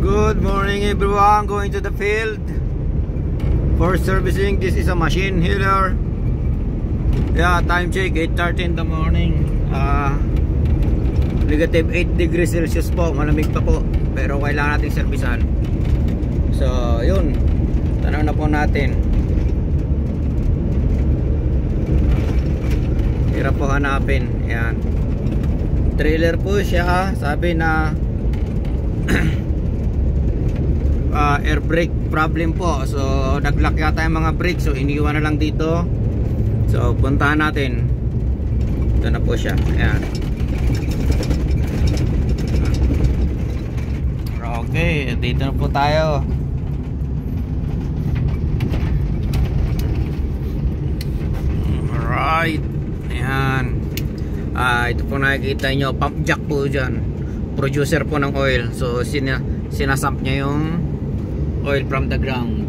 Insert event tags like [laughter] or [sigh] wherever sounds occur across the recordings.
Good morning everyone going to the field for servicing this is a machine healer yeah time check 8:13 in the morning uh, negative 8 degrees celsius po malamig pa po pero kailangan natin servisan so yun tanaw na po natin hirap po hanapin yan trailer po siya sabi na [clears throat] uh, air brake problem po so naglock yata yung mga brake so iniwan na lang dito so puntahan natin ito na po siya ayan okay dito na po tayo alright ayan uh, ito po nakikita nyo pump jack po dyan producer po ng oil so sina sinasump niya yung oil from the ground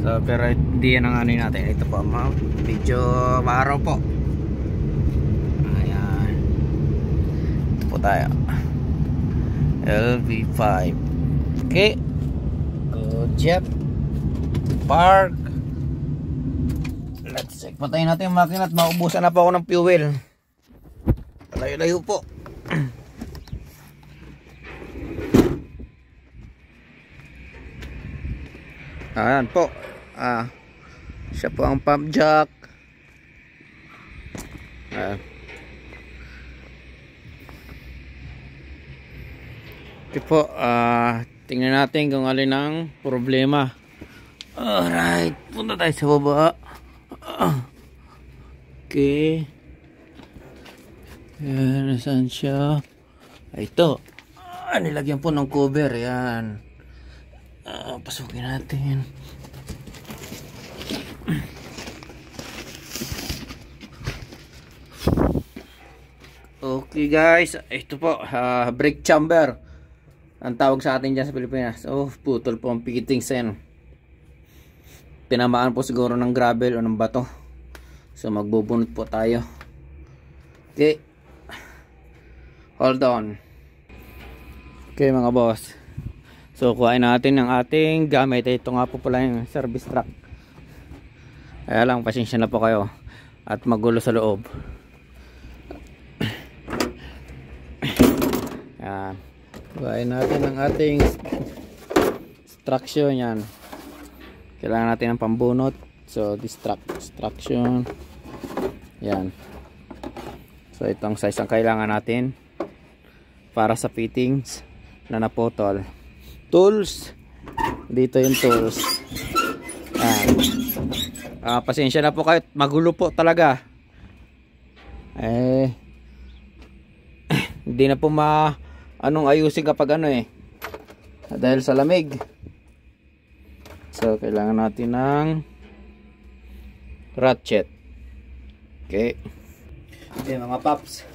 so pero hindi yan ang ano natin ito po ma medyo maaraw po ayan ito po tayo LV5 okay go jet park let's check patayin natin yung makina at maubusan na po ako ng fuel layo layo po ayan po ah, siya po ang pump jack ayan ito po ah, tingnan natin kung alin ang problema alright punta tayo sa baba okay ayan nasaan siya ito ah, nilagyan po ng cover yan uh, pasukin natin okay guys ito po uh, ah, brake chamber ang tawag sa atin diyan sa Pilipinas oh putol po ang picketings yan pinamaan po siguro ng gravel o ng bato so magbubunot po tayo okay hold on okay mga boss So kuhain natin ang ating gamit. Ito nga po pala yung service truck. Kaya lang pasensya na po kayo at magulo sa loob. Yan. Kuhain natin ang ating struction yan. Kailangan natin ng pambunot. So this truck struction. Yan. So itong size ang kailangan natin para sa fittings na napotol tools dito yung tools ayan ah, pasensya na po kayo magulo po talaga eh [clears throat] hindi na po ma anong ayusin kapag ano eh dahil sa lamig so kailangan natin ng ratchet okay okay mga paps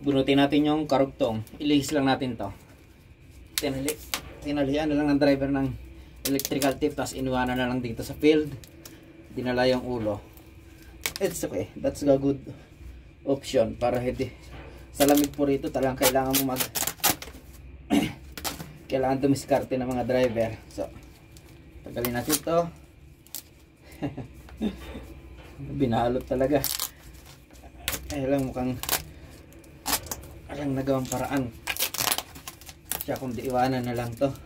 bunutin natin yung karugtong ilihis lang natin to tinalik tinalian na lang ng driver ng electrical tape tapos inuwanan na lang dito sa field dinala yung ulo it's okay that's a good option para hindi sa lamig po rito talagang kailangan mo mag [clears throat] kailangan dumiskarte ng mga driver so tagalin natin ito [laughs] binalot talaga eh lang mukhang alang nagawang paraan siya kung diiwanan na lang to [coughs]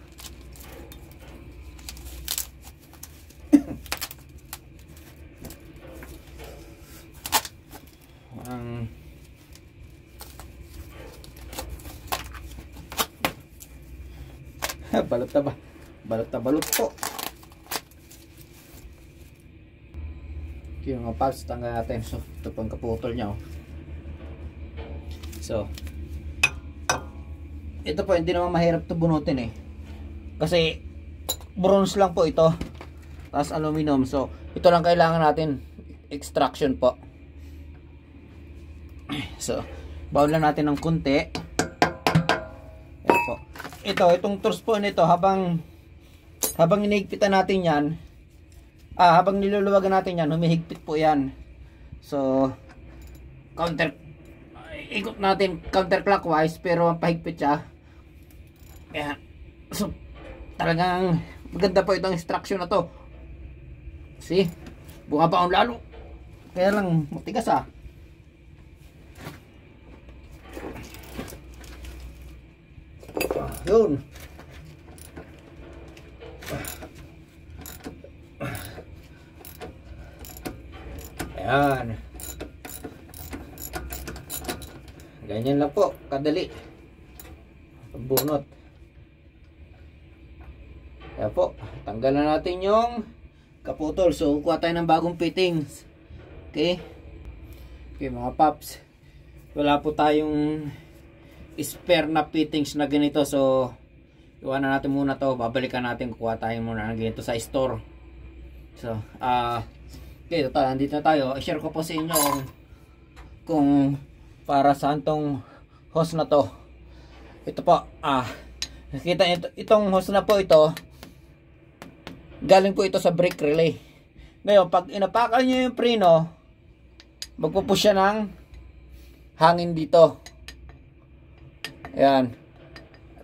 ang um, balot na ba balot na balot po okay mga paps tanga time so ito pang kaputol niya oh. so ito po hindi naman mahirap to bunutin eh kasi bronze lang po ito tapos aluminum so ito lang kailangan natin extraction po [clears throat] so baon lang natin ng kunti ito ito itong tools po nito habang habang inihigpitan natin yan ah habang niluluwagan natin yan humihigpit po yan so counter ikot natin counterclockwise pero ang pahigpit siya kaya, so, talagang maganda po itong instruction na to. See? Bunga pa ang lalo. Kaya lang, matigas ah. ah yun. Ayan. Ganyan lang po, kadali. Bunot. Ayan po, tanggal na natin yung kaputol. So, kuha tayo ng bagong fittings. Okay? Okay, mga paps. Wala po tayong spare na fittings na ganito. So, iwanan natin muna to. Babalikan natin. Kuha tayo muna ng ganito sa store. So, ah, uh, okay, total, nandito na tayo. I-share ko po sa inyo kung, kung para saan tong host na to. Ito po, ah, nakikita ito, itong hose na po ito Galing po ito sa brake relay. Ngayon, pag inapakan nyo yung preno, magpupush siya ng hangin dito. Ayan.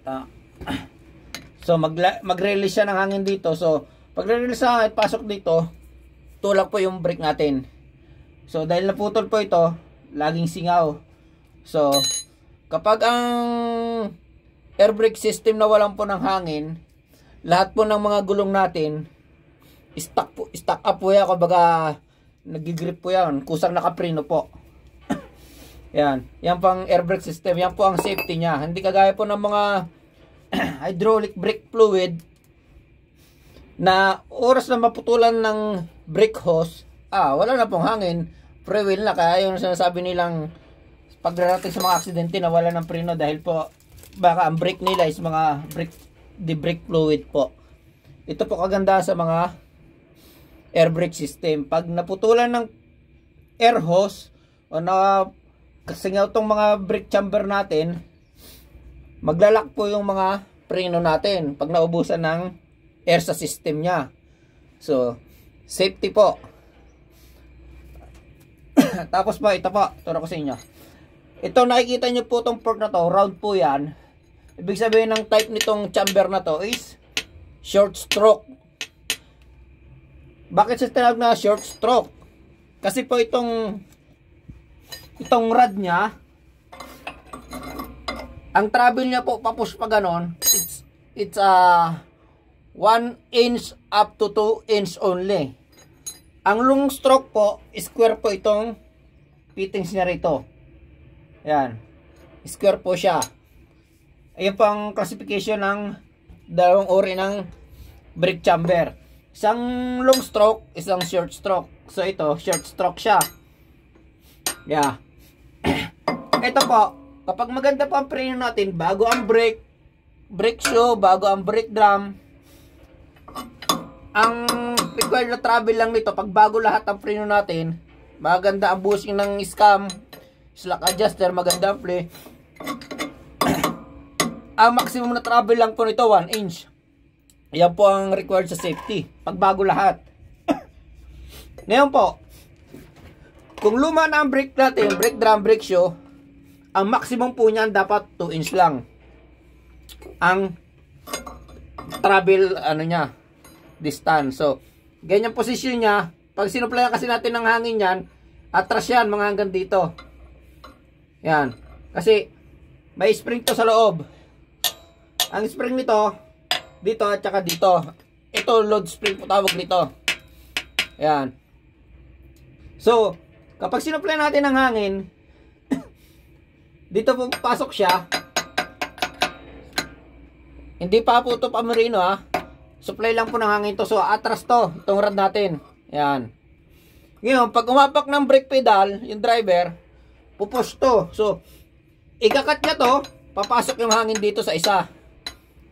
Ah, [clears throat] so, mag-release mag siya ng hangin dito. So, pag-release sa hangin, pasok dito, tulak po yung brake natin. So, dahil naputol po ito, laging singaw. So, kapag ang air brake system na walang po ng hangin, lahat po ng mga gulong natin stack po stack up po yan kumbaga nagigrip po yan kusang nakapreno po [coughs] yan yan pang air brake system yan po ang safety niya hindi kagaya po ng mga [coughs] hydraulic brake fluid na oras na maputulan ng brake hose ah wala na pong hangin free wheel na kaya yun sinasabi nilang pagdarating sa mga aksidente na wala ng preno dahil po baka ang brake nila is mga brake the brake fluid po. Ito po kaganda sa mga air brake system. Pag naputulan ng air hose o na kasi nga itong mga brake chamber natin, maglalak po yung mga preno natin pag naubusan ng air sa system niya. So, safety po. [coughs] Tapos po, ito po, turo ko sa inyo. Ito, nakikita nyo po itong fork na to, round po yan. Ibig sabihin ng type nitong chamber na to is short stroke. Bakit siya tinawag na short stroke? Kasi po itong itong rod niya ang travel niya po papush pa ganon it's it's a uh, 1 inch up to 2 inch only. Ang long stroke po, square po itong fittings niya rito. Ayan. Square po siya. Ayan po ang classification ng dalawang uri ng brake chamber. Isang long stroke, isang short stroke. So ito, short stroke siya. Yeah. [clears throat] ito po, kapag maganda po ang preno natin, bago ang brake, brake shoe, bago ang brake drum, ang required na travel lang nito, pag bago lahat ang preno natin, maganda ang bushing ng scam, slack adjuster, maganda ang play. Ang maximum na travel lang po nito 1 inch. Yan po ang required sa safety. Pagbago lahat. [coughs] Ngayon po, kung luma na ang brake natin, brake drum, brake show ang maximum po niyan dapat 2 inch lang. Ang travel, ano niya, distance. So, ganyan position niya. Pag sinuplayan kasi natin ng hangin yan, atras yan mga hanggang dito. Yan. Kasi, may spring to sa loob. Ang spring nito, dito at saka dito. Ito load spring po tawag nito. Ayan. So, kapag sinuplay natin ng hangin, [coughs] dito po pasok siya. Hindi pa po ito pamarino ha. Ah. Supply lang po ng hangin to. So, atras to. Itong rod natin. Ayan. Ngayon, pag umapak ng brake pedal, yung driver, pupush to. So, ikakat niya to, papasok yung hangin dito sa isa.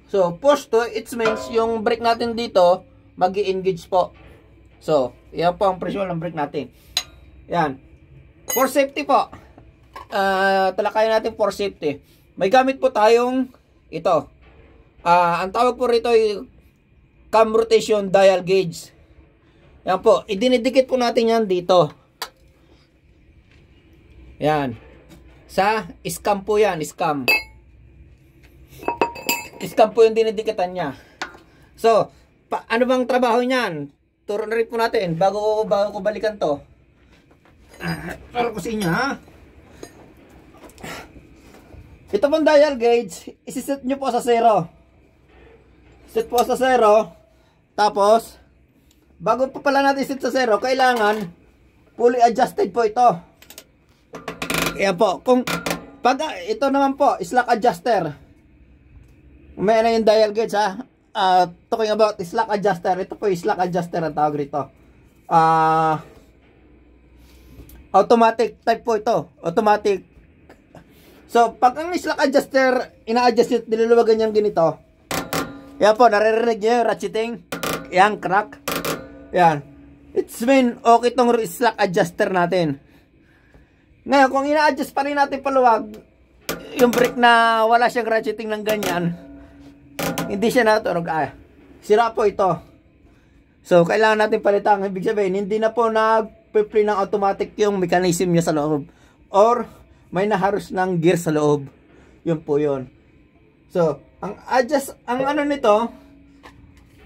So, push to, it means yung brake natin dito, mag engage po. So, yan po ang presyon ng brake natin. Yan. For safety po, uh, talakayan natin for safety. May gamit po tayong ito. Uh, ang tawag po rito ay cam rotation dial gauge. Yan po, idinidikit po natin yan dito. Yan. Sa scam po yan, scam. Iskampo yung dinidikitan niya. So, pa, ano bang trabaho niyan? Turo na rin po natin bago, bago ko balikan to. Uh, para ko sa inyo ha. Ito pong dial gauge, isiset nyo po sa 0. Set po sa 0. Tapos, bago pa pala natin set sa 0, kailangan fully adjusted po ito. Ayan po. Kung, pag, ito naman po, slack adjuster may na ano yung dial gauge ha. Uh, talking about slack adjuster. Ito po yung slack adjuster ang tawag rito. Ah... Uh, automatic type po ito. Automatic. So, pag ang slack adjuster, ina-adjust nyo, niluluwagan nyo ganito. Yan po, naririnig nyo ratcheting. Yan, crack. Yan. It's mean, okay tong slack adjuster natin. Ngayon, kung ina-adjust pa rin natin paluwag, yung brake na wala siyang ratcheting ng ganyan, hindi siya natunog ah sira po ito so kailangan natin palitan ibig sabihin hindi na po nagpe-play ng automatic yung mechanism niya sa loob or may naharos ng gear sa loob yun po yun so ang adjust ang ano nito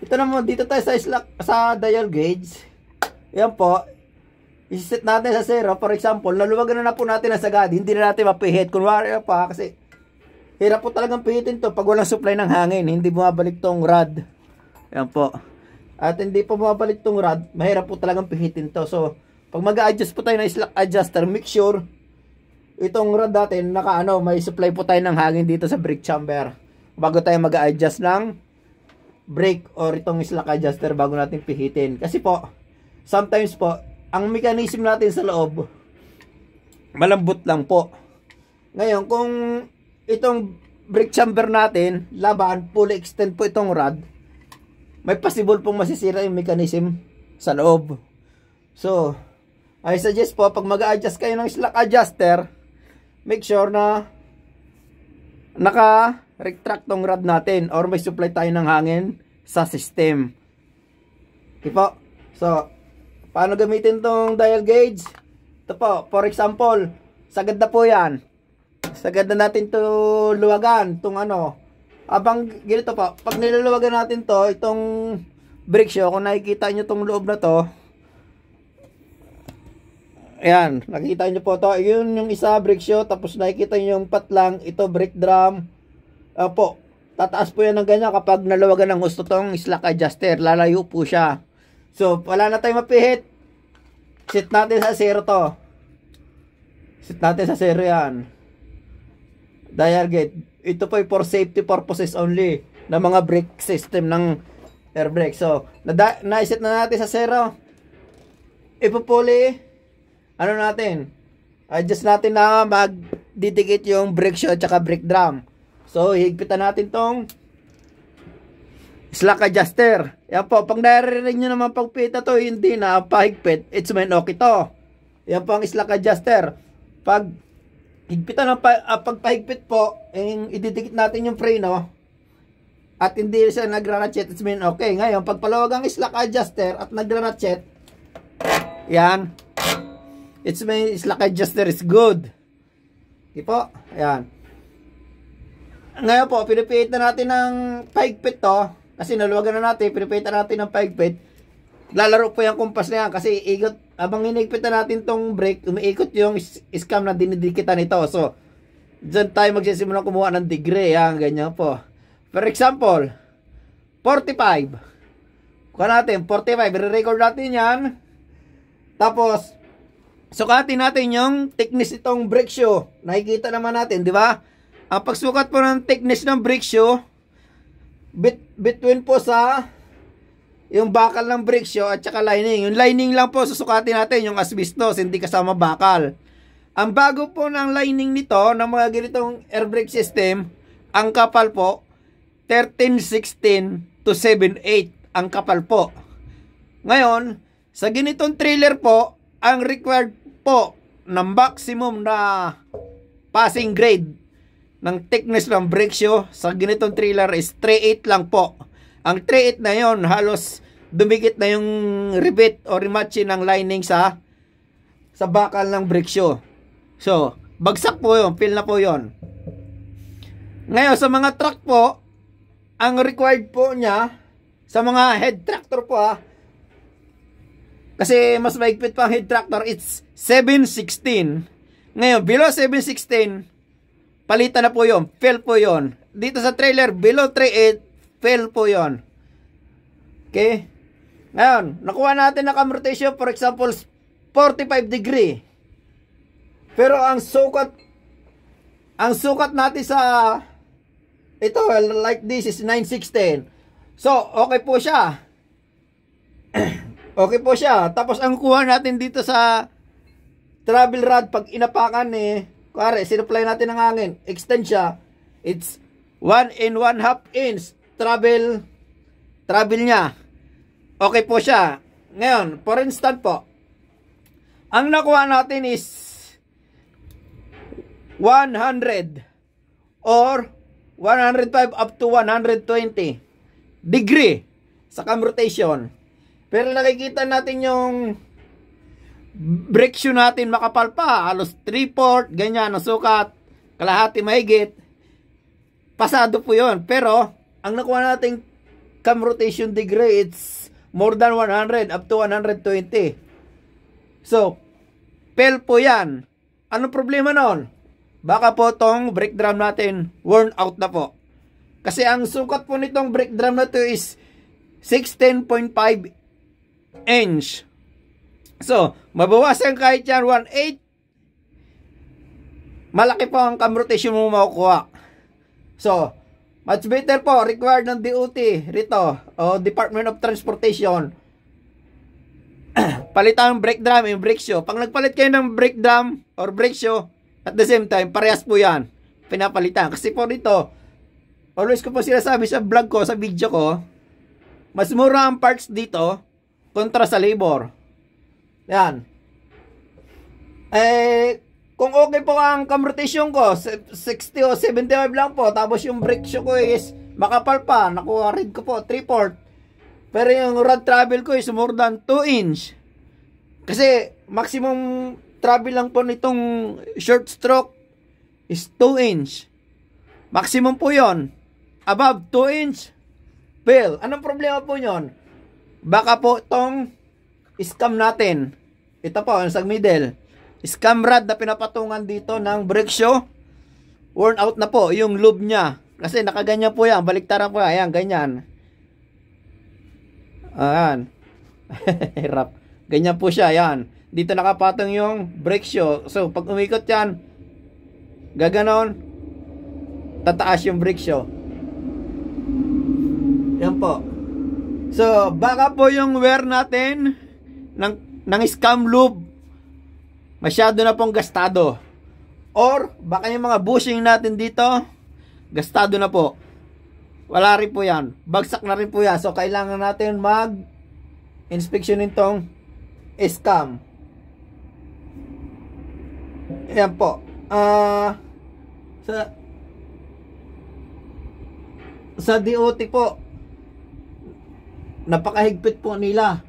ito naman dito tayo sa slack sa dial gauge yan po iset natin sa zero for example naluwagan na, na po natin ang sagad hindi na natin mapihit kunwari pa kasi Hirap po talagang pihitin to pag walang supply ng hangin. Hindi bumabalik tong rod. Ayan po. At hindi po bumabalik tong rod, mahirap po talagang pihitin to. So, pag mag adjust po tayo ng slack adjuster, make sure itong rod natin, naka ano, may supply po tayo ng hangin dito sa brake chamber. Bago tayo mag adjust ng brake or itong slack adjuster bago natin pihitin. Kasi po, sometimes po, ang mechanism natin sa loob, malambot lang po. Ngayon, kung itong brake chamber natin, laban, fully extend po itong rod, may possible pong masisira yung mechanism sa loob. So, I suggest po, pag mag-adjust kayo ng slack adjuster, make sure na naka-retract tong rod natin or may supply tayo ng hangin sa system. Okay po. So, paano gamitin tong dial gauge? Ito po, for example, sagad na po yan. Sagad na natin to luwagan, tong ano. Abang ganito po pag niluluwagan natin to, itong brake shoe, kung nakikita nyo tong loob na to, Ayan, nakikita nyo po to. Yun yung isa, brake shoe. Tapos nakikita nyo yung patlang. Ito, brake drum. Opo, tataas po yan ng ganyan kapag naluwagan ng gusto tong slack adjuster. Lalayo po siya. So, wala na tayong mapihit. Sit natin sa zero to. Sit natin sa zero yan. Dial gate. Ito po ay for safety purposes only ng mga brake system ng air brake. So, na-set na natin sa zero. Ipupuli. Ano natin? Adjust natin na mag dedicate yung brake shoe at saka brake drum. So, higpitan natin tong slack adjuster. Yan po, pag naririnig nyo naman pagpita to, hindi na pahigpit, it's man okay to. Yan po ang slack adjuster. Pag higpitan ng pa, uh, pagpahigpit po, eh, ididikit natin yung preno at hindi siya nagra-ratchet. It's mean, okay, ngayon, pagpalawag ang slack adjuster at nagra-ratchet, yan, it's mean, slack adjuster is good. Di po? Ayan. Ngayon po, pinipihit na natin ng pahigpit to. Kasi naluwagan na natin, pinipihit na natin ng pahigpit. Lalaro po yung kumpas na yan kasi igot habang hinigpitan natin tong break, umiikot yung scam na dinidikitan nito. So, dyan tayo magsisimula kumuha ng degree. Yan, ganyan po. For example, 45. Kuha natin, 45. Re-record natin yan. Tapos, sukatin natin yung thickness itong brick shoe. Nakikita naman natin, di ba? Ang pagsukat po ng thickness ng brick shoe, bit, between po sa yung bakal ng brakes yo at saka lining. Yung lining lang po susukatin natin yung asbestos, hindi kasama bakal. Ang bago po ng lining nito ng mga ganitong air brake system, ang kapal po 1316 to 78 ang kapal po. Ngayon, sa ganitong trailer po, ang required po ng maximum na passing grade ng thickness ng brakes yo sa ganitong trailer is 38 lang po. Ang 3.8 na yon halos dumikit na yung rivet o rematchin ng lining sa sa bakal ng brick shoe. So, bagsak po yon Fail na po yon Ngayon, sa mga truck po, ang required po niya, sa mga head tractor po ha, ah, kasi mas maigpit pa ang head tractor, it's 716. Ngayon, below 716, palitan na po yon Fail po yon Dito sa trailer, below 38, Fail po yon. Okay? Ngayon, nakuha natin na camera rotation, for example, 45 degree. Pero ang sukat, ang sukat natin sa, ito, like this is 916. So, okay po siya. [clears throat] okay po siya. Tapos, ang kuha natin dito sa travel rod, pag inapakan eh, kuwari, sinuplay natin ng hangin, extend siya, it's 1 and 1 half inch travel travel niya. Okay po siya. Ngayon, for instance po, ang nakuha natin is 100 or 105 up to 120 degree sa cam rotation. Pero nakikita natin yung brake shoe natin makapal pa. halos 3-4, ganyan ang sukat, kalahati mahigit. Pasado po yon Pero, ang nakuha nating cam rotation degree, it's more than 100 up to 120. So, pel po yan. Ano problema nun? Baka po tong brake drum natin worn out na po. Kasi ang sukat po nitong brake drum na to is 16.5 inch. So, mabawasan kahit yan 1.8. Malaki po ang cam rotation mo makukuha. So, Much better po, required ng DOT rito, o Department of Transportation. [clears throat] Palitan ang brake drum and brake shoe. Pag nagpalit kayo ng brake drum or brake shoe, at the same time, parehas po yan. Pinapalitan. Kasi po dito, always ko po sinasabi sa vlog ko, sa video ko, mas mura ang parts dito kontra sa labor. Yan. Eh, kung okay po ang cam rotation ko, 60 o 75 lang po. Tapos yung brake shoe ko is makapal pa. Nakuha rin ko po, 3-4. Pero yung rod travel ko is more than 2 inch. Kasi maximum travel lang po nitong short stroke is 2 inch. Maximum po yon Above 2 inch, fail. Anong problema po yon Baka po tong scam natin. Ito po, yung sa middle scam na pinapatungan dito ng brake show. Worn out na po yung lube niya. Kasi nakaganyan po yan. Baliktaran po yan. Ayan, ganyan. Ayan. [laughs] Hirap. ganyan po siya. yan Dito nakapatong yung brake show. So, pag umikot yan, gaganon, tataas yung brake show. Yan po. So, baka po yung wear natin ng, ng scam lube masyado na pong gastado. Or baka yung mga bushing natin dito, gastado na po. Wala rin po yan. Bagsak na rin po yan. So kailangan natin mag inspection nitong scam. Ayan po. Uh, sa sa DOT po napakahigpit po nila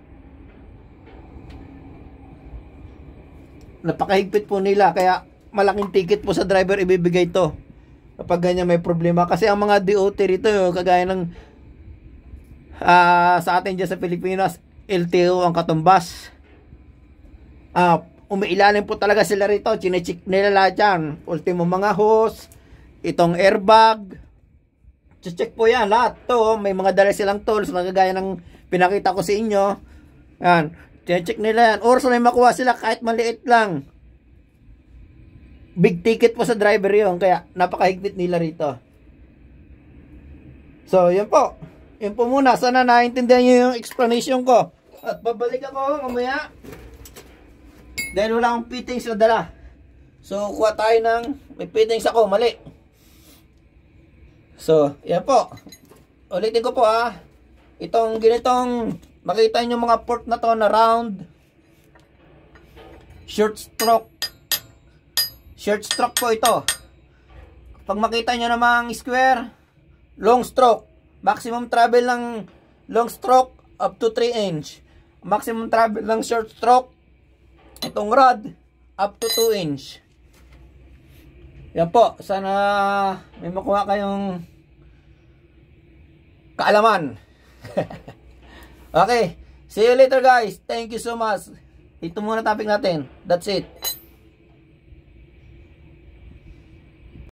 napakahigpit po nila kaya malaking ticket po sa driver ibibigay to kapag ganyan may problema kasi ang mga DOT rito kagaya ng uh, sa atin dyan sa Pilipinas LTO ang katumbas uh, umiilalim po talaga sila rito chinecheck nila lahat yan ultimo mga hose itong airbag check po yan lahat to oh. may mga dala silang tools na kagaya ng pinakita ko sa inyo yan Check nila yan. Or sa may makuha sila kahit maliit lang. Big ticket po sa driver yon Kaya napakahigpit nila rito. So, yun po. Yun po muna. Sana naintindihan nyo yung explanation ko. At babalik ako mamaya. Dahil wala akong fittings na dala. So, kuha tayo ng may fittings ako. Mali. So, yan po. Ulitin ko po ah. Itong ginitong Makita nyo mga port na to na round. Short stroke. Short stroke po ito. Pag makita nyo namang square, long stroke. Maximum travel ng long stroke up to 3 inch. Maximum travel ng short stroke, itong rod, up to 2 inch. Yan po. Sana may makuha kayong kaalaman. [laughs] Okay. See you later guys. Thank you so much. Ito muna topic natin. That's it.